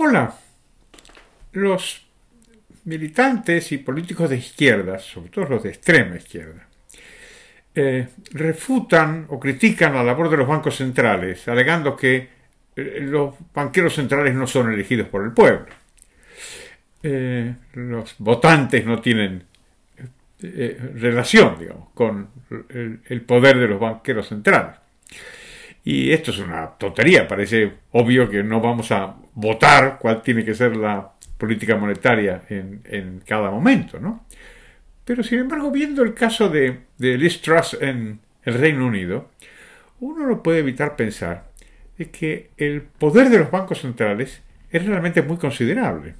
Hola, los militantes y políticos de izquierda, sobre todo los de extrema izquierda, eh, refutan o critican la labor de los bancos centrales, alegando que eh, los banqueros centrales no son elegidos por el pueblo. Eh, los votantes no tienen relación, con el poder de los banqueros centrales. Y esto es una tontería, parece obvio que no vamos a votar cuál tiene que ser la política monetaria en, cada momento, Pero sin embargo, viendo el caso de, de Liz en el Reino Unido, uno no puede evitar pensar que el poder de los bancos centrales es realmente muy considerable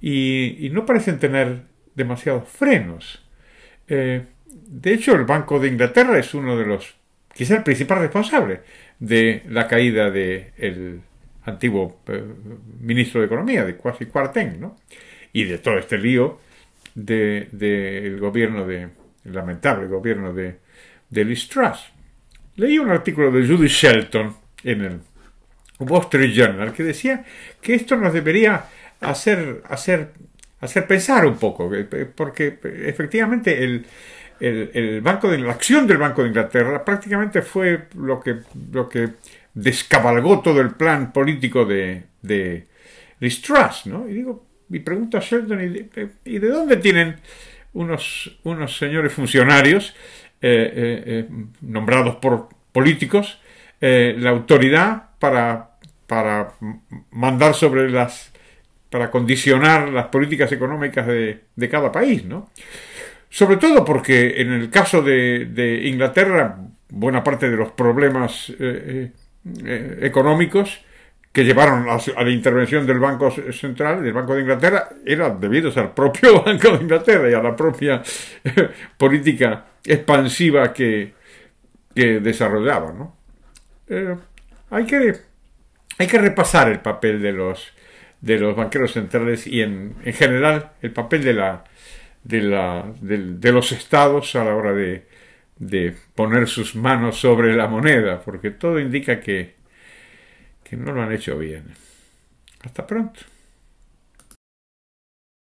y, no parecen tener demasiados frenos. Eh, de hecho, el Banco de Inglaterra es uno de los, quizás, el principal responsable de la caída del de antiguo eh, ministro de Economía, de quasi Cuartén, ¿no? Y de todo este lío del gobierno de, el lamentable gobierno de, de Liz Leí un artículo de Judy Shelton en el Wall Street Journal que decía que esto nos debería hacer, hacer, hacer pensar un poco, eh, porque efectivamente el banco de, la acción del Banco de Inglaterra prácticamente fue lo que, lo que descabalgó todo el plan político de, de Distrust, ¿no? Y digo, y pregunto a Sheldon, ¿y de, dónde tienen unos, unos señores funcionarios eh, eh, eh, nombrados por políticos la autoridad para, para mandar sobre las para condicionar las políticas económicas de, cada país, ¿no? Sobre todo porque en el caso de, de Inglaterra, buena parte de los problemas eh, económicos que llevaron a, la intervención del Banco Central, del Banco de Inglaterra, eran debidos al propio Banco de Inglaterra y a la propia eh, política expansiva que, que desarrollaba. Eh, hay, que, hay que repasar el papel de los, de los banqueros centrales y en, en general el papel de, la, de, la, de los estados a la hora de, de poner sus manos sobre la moneda, porque todo indica que, que no lo han hecho bien. Hasta pronto.